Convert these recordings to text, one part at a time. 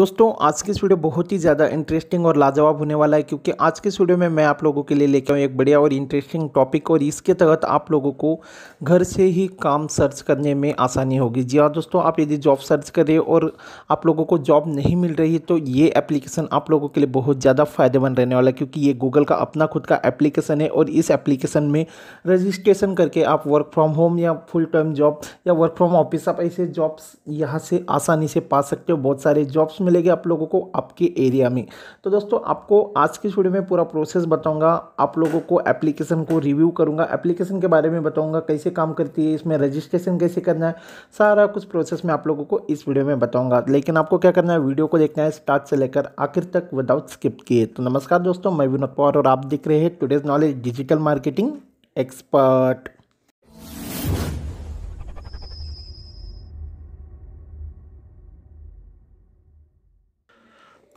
दोस्तों आज की इस वीडियो बहुत ही ज़्यादा इंटरेस्टिंग और लाजवाब होने वाला है क्योंकि आज के इस वीडियो में मैं आप लोगों के लिए लेके आऊँ एक बढ़िया और इंटरेस्टिंग टॉपिक और इसके तहत आप लोगों को घर से ही काम सर्च करने में आसानी होगी जी हाँ दोस्तों आप यदि जॉब सर्च कर रहे हो और आप लोगों को जॉब नहीं मिल रही तो ये एप्लीकेशन आप लोगों के लिए बहुत ज़्यादा फायदेमंद रहने वाला है क्योंकि ये गूगल का अपना खुद का एप्लीकेशन है और इस एप्लीकेशन में रजिस्ट्रेशन करके आप वर्क फ्रॉम होम या फुल टाइम जॉब या वर्क फ्रॉम ऑफिस आप ऐसे जॉब्स यहाँ से आसानी से पा सकते हो बहुत सारे जॉब्स मिलेगी आप लोगों को आपके एरिया में तो दोस्तों आपको आज की वीडियो में पूरा प्रोसेस बताऊंगा आप लोगों को एप्लीकेशन को रिव्यू करूंगा एप्लीकेशन के बारे में बताऊंगा कैसे काम करती है इसमें रजिस्ट्रेशन कैसे करना है सारा कुछ प्रोसेस मैं आप लोगों को इस वीडियो में बताऊँगा लेकिन आपको क्या करना है वीडियो को देखना है स्टार्ट से लेकर आखिर तक विदाउट स्किप किए तो नमस्कार दोस्तों मैं विनोद पवार और आप देख रहे हैं today's knowledge digital marketing expert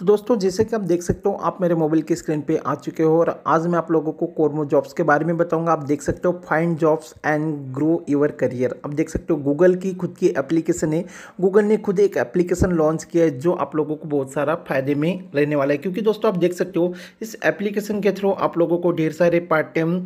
तो दोस्तों जैसे कि आप देख सकते हो आप मेरे मोबाइल की स्क्रीन पे आ चुके हो और आज मैं आप लोगों को कोरमो जॉब्स के बारे में बताऊंगा आप देख सकते हो find jobs and grow your career आप देख सकते हो गूगल की खुद की एप्लीकेशन है गूगल ने खुद एक एप्लीकेशन लॉन्च किया है जो आप लोगों को बहुत सारा फायदे में रहने वाला है क्योंकि दोस्तों आप देख सकते हो इस एप्लीकेशन के थ्रू आप लोगों को ढेर सारे पार्ट टाइम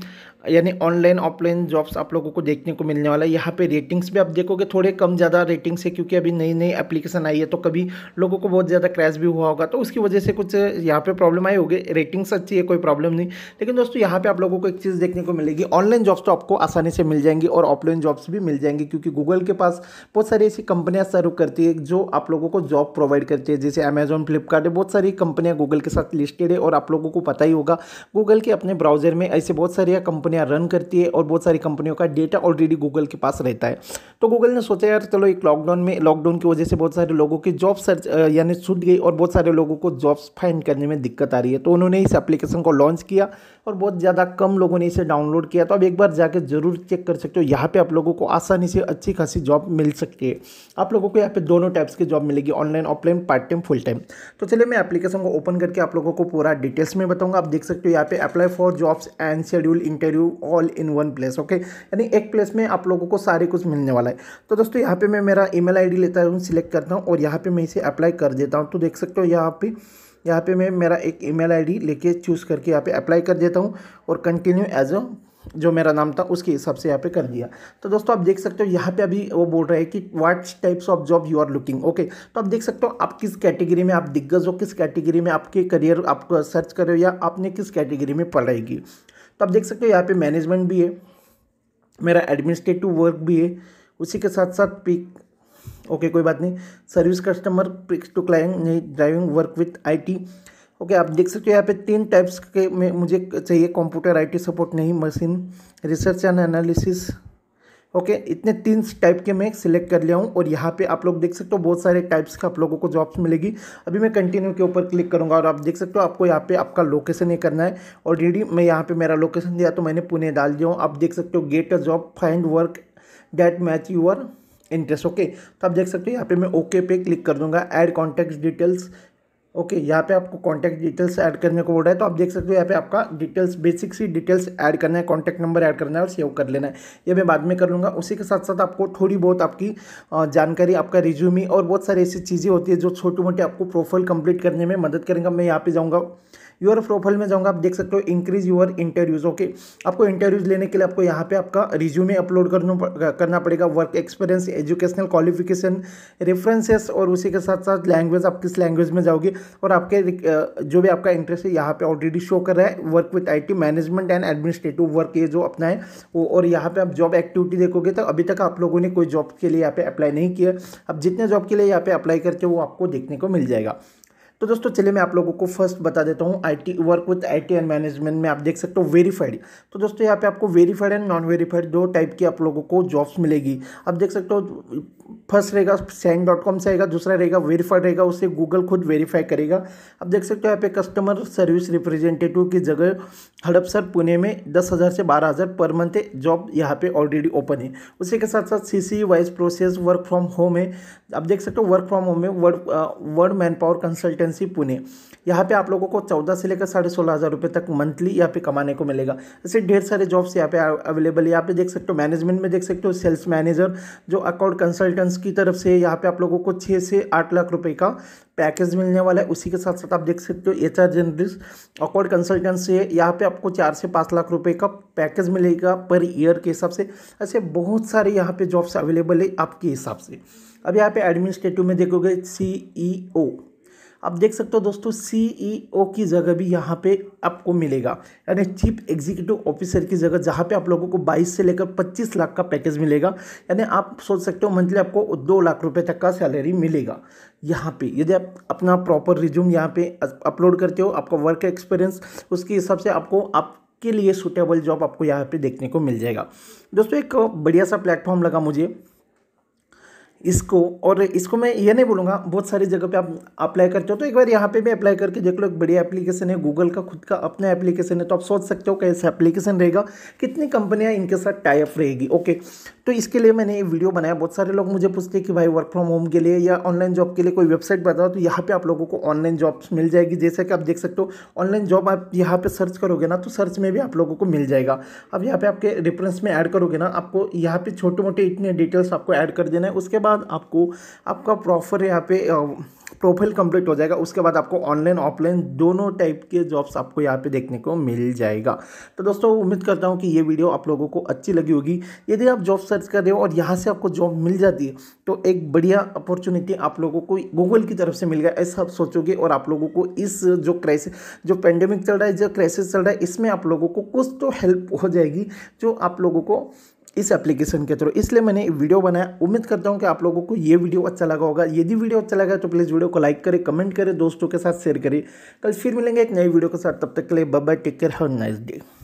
यानी ऑनलाइन ऑफलाइन जॉब्स आप लोगों को देखने को मिलने वाला है यहाँ पे रेटिंग्स भी आप देखोगे थोड़े कम ज़्यादा रेटिंग्स है क्योंकि अभी नई नई एप्लीकेशन आई है तो कभी लोगों को बहुत ज़्यादा क्रैश भी हुआ होगा तो उसकी वजह से कुछ यहाँ पे प्रॉब्लम आई होगी रेटिंग्स अच्छी है कोई प्रॉब्लम नहीं लेकिन दोस्तों यहाँ पर आप लोगों को एक चीज़ देखने को मिलेगी ऑनलाइन जॉब्स तो आपको आसानी से मिल जाएंगी और ऑफलाइन जॉब्स भी मिल जाएंगी क्योंकि गूगल के पास बहुत सारी ऐसी कंपनियाँ सर्व करती है जो आप लोगों को जॉब प्रोवाइड करती है जैसे अमेजोन फ्लिपकार्ट बहुत सारी कंपनियाँ गूगल के साथ लिस्टेड है और आप लोगों को पता ही होगा गूगल के अपने ब्राउजर में ऐसे बहुत सारी कंपनी कंपनियाँ रन करती है और बहुत सारी कंपनियों का डेटा ऑलरेडी गूगल के पास रहता है तो गूगल ने सोचा यार चलो एक लॉकडाउन में लॉकडाउन की वजह से बहुत सारे लोगों की जॉब सर्च यानी छूट गई और बहुत सारे लोगों को जॉब्स फाइंड करने में दिक्कत आ रही है तो उन्होंने इस एप्लीकेशन को लॉन्च किया और बहुत ज़्यादा कम लोगों ने इसे डाउनलोड किया तो अब एक बार जाके ज़रूर चेक कर सकते हो यहाँ पे आप लोगों को आसानी से अच्छी खासी जॉब मिल सकती है आप लोगों को यहाँ पे दोनों टाइप्स की जॉब मिलेगी online offline part time full time तो चलिए मैं एप्लीकेशन को ओपन करके आप लोगों को पूरा डिटेल्स में बताऊँगा आप देख सकते हो यहाँ पे apply for jobs and schedule interview all in one place okay यानी एक प्लेस में आप लोगों को सारे कुछ मिलने वाला है तो दोस्तों यहाँ पर मैं मेरा ई मेल लेता हूँ सिलेक्ट करता हूँ और यहाँ पर मैं इसे अप्लाई कर देता हूँ तो देख सकते हो यहाँ पर यहाँ पे मैं मेरा एक ईमेल आईडी लेके चूज़ करके यहाँ पे अप्लाई कर देता हूँ और कंटिन्यू एज अ जो मेरा नाम था उसके हिसाब से यहाँ पे कर दिया तो दोस्तों आप देख सकते हो यहाँ पे अभी वो बोल रहा है कि what types of job you are looking okay तो आप देख सकते हो आप किस कैटेगरी में आप दिग्गज हो किस कैटेगरी में आपके करियर आप सर्च कर रहे हो या आपने किस कैटेगरी में पढ़ाई की तो आप देख सकते हो यहाँ पर मैनेजमेंट भी है मेरा एडमिनिस्ट्रेटिव वर्क भी है उसी के साथ साथ पिक ओके कोई बात नहीं service customer picks to client driving work with IT okay आप देख सकते हो यहाँ पे तीन टाइप्स के में मुझे चाहिए कंप्यूटर आईटी सपोर्ट नहीं machine research and analysis okay इतने तीन टाइप के मैं सिलेक्ट कर लिया हूँ और यहाँ पे आप लोग देख सकते हो बहुत सारे टाइप्स के आप लोगों को जॉब्स मिलेगी अभी मैं कंटिन्यू के ऊपर क्लिक करूँगा और आप देख सकते हो आपको यहाँ पे आपका लोकेशन ये करना है ऑलरेडी मैं यहाँ पे मेरा लोकेशन दिया तो मैंने पुणे डाल दिया हूँ आप देख सकते हो get a job find work that match your interest okay तो आप देख सकते हो यहाँ पे मैं ओके पे क्लिक कर दूंगा ऐड कॉन्टैक्ट डिटेल्स ओके यहाँ पे आपको कॉन्टैक्ट डिटेल्स ऐड करने को बोल रहा है तो आप देख सकते हो यहाँ पे आपका डिटेल्स बेसिक सी डिटेल्स ऐड करना है कॉन्टैक्ट नंबर ऐड करना है और सेव कर लेना है ये मैं बाद में कर लूँगा उसी के साथ साथ आपको थोड़ी बहुत आपकी जानकारी आपका रिज्यूमी और बहुत सारी ऐसी चीज़ें होती है जो छोटी मोटी आपको प्रोफाइल कंप्लीट करने में मदद करेंगे मैं यहाँ पर जाऊँगा यूर प्रोफाइल में जाऊंगा आप देख सकते हो इंक्रीज यूर इंटरव्यूज़ ओके आपको इंटरव्यूज़ लेने के लिए आपको यहाँ पे आपका रिज्यूमे अपलोड करना पड़ेगा work experience educational qualification references और उसी के साथ साथ लैंग्वेज आप किस लैंग्वेज में जाओगे और आपके जो भी आपका इंटरेस्ट है यहाँ पे ऑलरेडी शो कर रहा है work with I management and administrative work ये जो अपना है वो और यहाँ पे आप जॉब एक्टिविटी देखोगे तो अभी तक आप लोगों ने कोई जॉब के लिए यहाँ पे अप्लाई नहीं किया अब जितने जॉब के लिए यहाँ पे अप्लाई करते हो वो आपको देखने को मिल जाएगा तो दोस्तों चलिए मैं आप लोगों को फर्स्ट बता देता हूँ I T work with I T and management में आप देख सकते हो वेरीफाइड तो दोस्तों यहाँ पे आपको वेरीफाइड एंड नॉन वेरीफाइड दो टाइप की आप लोगों को जॉब्स मिलेगी आप देख सकते हो फर्स्ट रहेगा सैन डॉट कॉम से आएगा दूसरा रहेगा वेरीफाइड रहेगा उसे गूगल खुद वेरीफाई करेगा आप देख सकते हो यहाँ पे कस्टमर सर्विस रिप्रेजेंटेटिव की जगह हड़पसर पुणे में दस हज़ार से बारह हज़ार पर मंथ जॉब यहाँ पे ऑलरेडी ओपन है उसी के साथ साथ सी वाइज प्रोसेस वर्क फ्रॉम होम है आप देख सकते हो वर्क फ्रॉम होम में word word man power consultancy agency Pune यहाँ पे आप लोगों को चौदह से लेकर साढ़े सोलह हज़ार रुपये तक मंथली यहाँ पे कमाने को मिलेगा ऐसे ढेर सारे जॉब्स यहाँ पे अवेलेबल है यहाँ पे देख सकते हो मैनेजमेंट में देख सकते हो सेल्स मैनेजर जो अकाउंट कंसल्टेंट्स की तरफ से यहाँ पे आप लोगों को छः से आठ लाख रुपये का पैकेज मिलने वाला है उसी के साथ साथ आप देख सकते हो H R journalist account consultant से यहाँ पे आपको चार से पाँच लाख रुपए का पैकेज मिलेगा पर ईयर के हिसाब से ऐसे बहुत सारे यहाँ पे जॉब्स अवेलेबल है आपके हिसाब से अब यहाँ पे एडमिनिस्ट्रेटिव में देखोगे सी आप देख सकते हो दोस्तों सीईओ e की जगह भी यहाँ पे आपको मिलेगा यानी चीफ एग्जीक्यूटिव ऑफिसर की जगह जहाँ पे आप लोगों को 22 से लेकर 25 लाख का पैकेज मिलेगा यानी आप सोच सकते हो मंथली आपको दो लाख रुपए तक का सैलरी मिलेगा यहाँ पे यदि आप अपना प्रॉपर रिज्यूम यहाँ पे अपलोड करते हो आपका वर्क एक्सपीरियंस उसके हिसाब से आपको आप के लिए सुटेबल जॉब आपको यहाँ पे देखने को मिल जाएगा दोस्तों एक बढ़िया सा प्लेटफॉर्म लगा मुझे इसको और इसको मैं ये नहीं बोलूँगा बहुत सारी जगह पे आप अप्लाई करते हो तो एक बार यहाँ पे भी अप्लाई करके देख लो एक बढ़िया एप्लीकेशन है गूगल का खुद का अपना एप्लीकेशन है तो आप सोच सकते हो कैसे एप्लीकेशन रहेगा कितनी कंपनियाँ इनके साथ टाइप रहेगी ओके तो इसके लिए मैंने ये वीडियो बनाया बहुत सारे लोग मुझे पूछते कि भाई वर्क फ्रॉम होम के लिए या ऑनलाइन जॉब के लिए कोई वेबसाइट बताओ तो यहाँ पर आप लोगों को ऑनलाइन जॉब्स मिल जाएगी जैसे कि आप देख सकते हो ऑनलाइन जॉब आप यहाँ पर सर्च करोगे ना तो सर्च में भी आप लोगों को मिल जाएगा अब यहाँ पर आपके रेफरेंस में ऐड करोगे ना आपको यहाँ पर छोटे मोटे इतने डिटेल्स आपको ऐड कर देना है उसके बाद आपको आपका प्रॉपर यहाँ पे प्रोफाइल कंप्लीट हो जाएगा उसके बाद आपको ऑनलाइन ऑफलाइन दोनों टाइप के जॉब्स आपको यहाँ पे देखने को मिल जाएगा तो दोस्तों उम्मीद करता हूँ कि ये वीडियो आप लोगों को अच्छी लगी होगी यदि आप जॉब सर्च कर रहे हो और यहाँ से आपको जॉब मिल जाती है तो एक बढ़िया अपॉर्चुनिटी आप लोगों को गूगल की तरफ से मिल गया ऐसा आप सोचोगे और आप लोगों को इस जो क्राइसिस जो पेंडेमिक चल रहा है जो क्राइसिस चल रहा है इसमें आप लोगों को कुछ तो हेल्प हो जाएगी जो आप लोगों को इस एप्लीकेशन के थ्रू इसलिए मैंने वीडियो बनाया उम्मीद करता हूँ कि आप लोगों को ये वीडियो अच्छा लगा होगा यदि वीडियो अच्छा लगा तो प्लीज़ वीडियो को लाइक करें कमेंट करें दोस्तों के साथ शेयर करें कल फिर मिलेंगे एक नई वीडियो के साथ तब तक के लिए bye take care have nice day